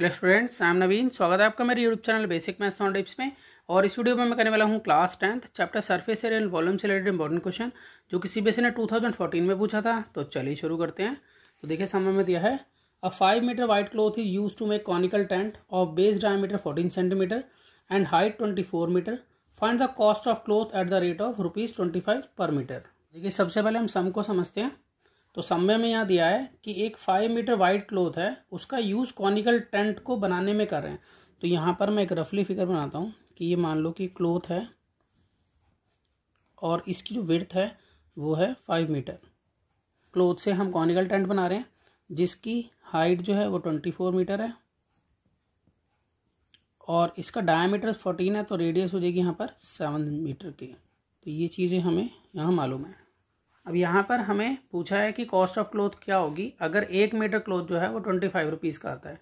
hello students I am Naveen स्वागत है आपका मेरे YouTube channel basic maths on tips में और इस वीडियो में मैं करने वाला हूँ class tenth chapter surface area and volume से रिलेटेड इंपॉर्टेंट क्वेश्चन जो किसी बेस e ने 2014 में पूछा था तो चलिए शुरू करते हैं तो देखिए सामने में दिया है a five metre white cloth is use to make conical tent of base diameter fourteen centimetre and height twenty four metre find the cost of cloth at the rate of rupees twenty five per metre देखिए सबसे पहले हम सम को समझते हैं तो समय में यहाँ दिया है कि एक फाइव मीटर वाइड क्लोथ है उसका यूज़ कॉनिकल टेंट को बनाने में कर रहे हैं तो यहाँ पर मैं एक रफली फिगर बनाता हूँ कि ये मान लो कि क्लोथ है और इसकी जो विर्थ है वो है फाइव मीटर क्लोथ से हम कॉनिकल टेंट बना रहे हैं जिसकी हाइट जो है वो ट्वेंटी फोर मीटर है और इसका डायमीटर फोर्टीन है तो रेडियस हो जाएगी यहाँ पर सेवन मीटर की तो ये चीज़ें हमें यहाँ मालूम है अब यहाँ पर हमें पूछा है कि कॉस्ट ऑफ क्लोथ क्या होगी अगर एक मीटर क्लोथ जो है वो ट्वेंटी फाइव रुपीज़ का आता है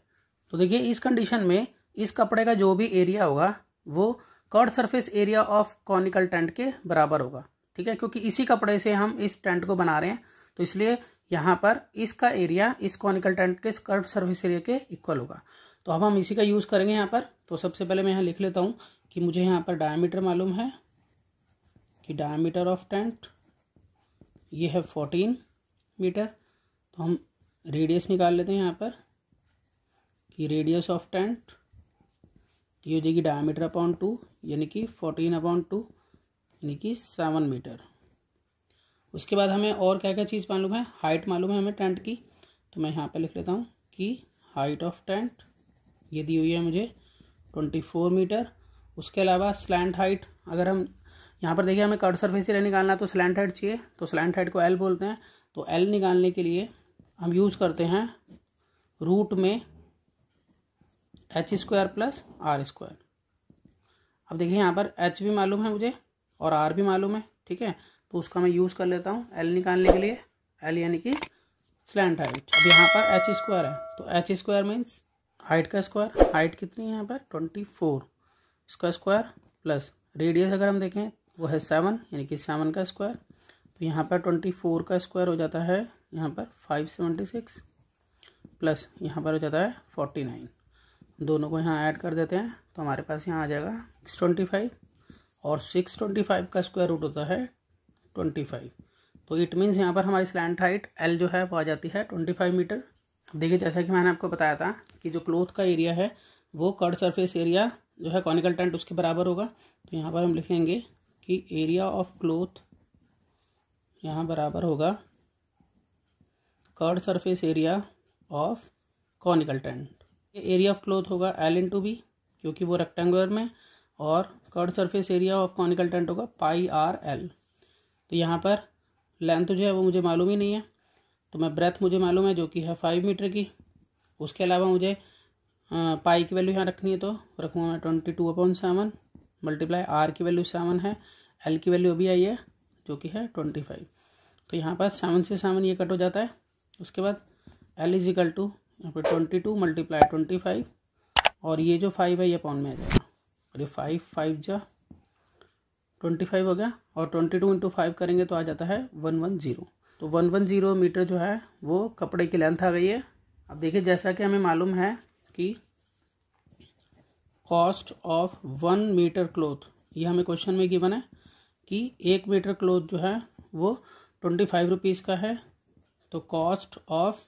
तो देखिए इस कंडीशन में इस कपड़े का जो भी एरिया होगा वो curved surface area of conical tent के बराबर होगा ठीक है क्योंकि इसी कपड़े से हम इस टेंट को बना रहे हैं तो इसलिए यहाँ पर इसका एरिया इस कॉनिकल टेंट के कर्ड सर्विस एरिया के इक्वल होगा तो अब हम इसी का यूज़ करेंगे यहाँ पर तो सबसे पहले मैं यहाँ लिख लेता हूँ कि मुझे यहाँ पर डायमीटर मालूम है कि डायमीटर ऑफ टेंट ये है फोर्टीन मीटर तो हम रेडियस निकाल लेते हैं यहाँ पर कि रेडियस ऑफ टेंट ये हो जाएगी डायमीटर अपॉन टू यानी कि फोर्टीन अपॉन टू यानी कि सेवन मीटर उसके बाद हमें और क्या क्या चीज़ मालूम है हाइट मालूम है हमें टेंट की तो मैं यहाँ पर लिख लेता हूँ कि हाइट ऑफ टेंट ये दी हुई है मुझे ट्वेंटी फोर मीटर उसके अलावा स्लैंड हाइट अगर हम यहाँ पर देखिए हमें कट सरफेस एरिया निकालना है तो स्लैंट हाइड चाहिए तो स्लैंट हेड को एल बोलते हैं तो एल निकालने के लिए हम यूज़ करते हैं रूट में H square plus R square अब देखिए यहाँ पर एच भी मालूम है मुझे और आर भी मालूम है ठीक है तो उसका मैं यूज़ कर लेता हूँ एल निकालने के लिए एल यानी कि स्लैंट हाइट अब यहाँ पर एच स्क्वायर है तो एच स्क्वायर मीन्स हाइट का स्क्वायर हाइट कितनी है यहाँ पर ट्वेंटी फोर इसका स्क्वायर प्लस रेडियस अगर हम देखें वो है सेवन यानी कि सेवन का स्क्वायर तो यहाँ पर ट्वेंटी फोर का स्क्वायर हो जाता है यहाँ पर फाइव सेवेंटी सिक्स प्लस यहाँ पर हो जाता है फोर्टी नाइन दोनों को यहाँ ऐड कर देते हैं तो हमारे पास यहाँ आ जाएगा सिक्स ट्वेंटी फाइव और सिक्स ट्वेंटी फाइव का स्क्वायर रूट होता है ट्वेंटी फाइव तो इट मीन्स यहाँ पर हमारी स्लैंड हाइट एल जो है वो आ जाती है ट्वेंटी फाइव मीटर देखिए जैसा कि मैंने आपको बताया था कि जो क्लोथ का एरिया है वो कर्ड सरफेस एरिया जो है कॉनिकल टेंट उसके बराबर होगा तो यहाँ पर हम लिखेंगे कि एरिया ऑफ क्लोथ यहाँ बराबर होगा curved surface area of conical tent area of cloth होगा एल इन टू बी क्योंकि वो रेक्टेंगुलर में और curved surface area of conical tent होगा पाई आर एल तो यहाँ पर लेंथ जो है वो मुझे मालूम ही नहीं है तो मैं ब्रेथ मुझे मालूम है जो कि है फाइव मीटर की उसके अलावा मुझे आ, पाई की वैल्यू यहाँ रखनी है तो रखूँगा मैं twenty two upon seven multiply R की वैल्यू सेवन है एल की वैल्यू अभी आई है जो कि है ट्वेंटी फाइव तो यहाँ पर सेवन से सेवन ये कट हो जाता है उसके बाद एल इज इकल टू यहाँ पर twenty two multiply twenty five और ये जो फाइव है ये पाउन में आ जाएगा और ये फाइव फाइव जा ट्वेंटी फाइव हो गया और ट्वेंटी टू इंटू फाइव करेंगे तो आ जाता है वन वन ज़ीरो तो वन वन ज़ीरो मीटर जो है वो कपड़े की लेंथ आ गई है अब देखिए जैसा कि हमें मालूम है कि cost of one metre cloth ये हमें क्वेश्चन में गिवन है कि एक मीटर क्लोथ जो है वो ट्वेंटी फाइव रुपीज़ का है तो cost of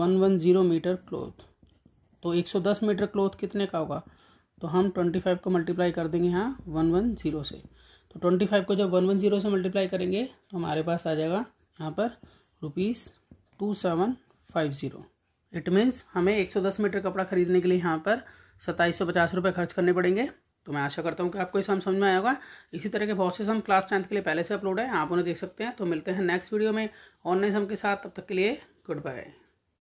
one one zero metre cloth तो एक सौ दस मीटर क्लोथ कितने का होगा तो हम ट्वेंटी फाइव को मल्टीप्लाई कर देंगे यहाँ वन वन ज़ीरो से तो ट्वेंटी फाइव को जब वन वन ज़ीरो से मल्टीप्लाई करेंगे तो हमारे पास आ जाएगा यहाँ पर rupees two seven five zero it means हमें एक सौ दस मीटर कपड़ा ख़रीदने के लिए यहाँ पर सत्ताईस सौ पचास रुपये खर्च करने पड़ेंगे तो मैं आशा करता हूँ कि आपको ये सम समझ में आया होगा इसी तरह के बहुत से सम क्लास टेंथ के लिए पहले से अपलोड है आप उन्हें देख सकते हैं तो मिलते हैं नेक्स्ट वीडियो में ऑनलाइन सम के साथ तब तक के लिए गुड बाय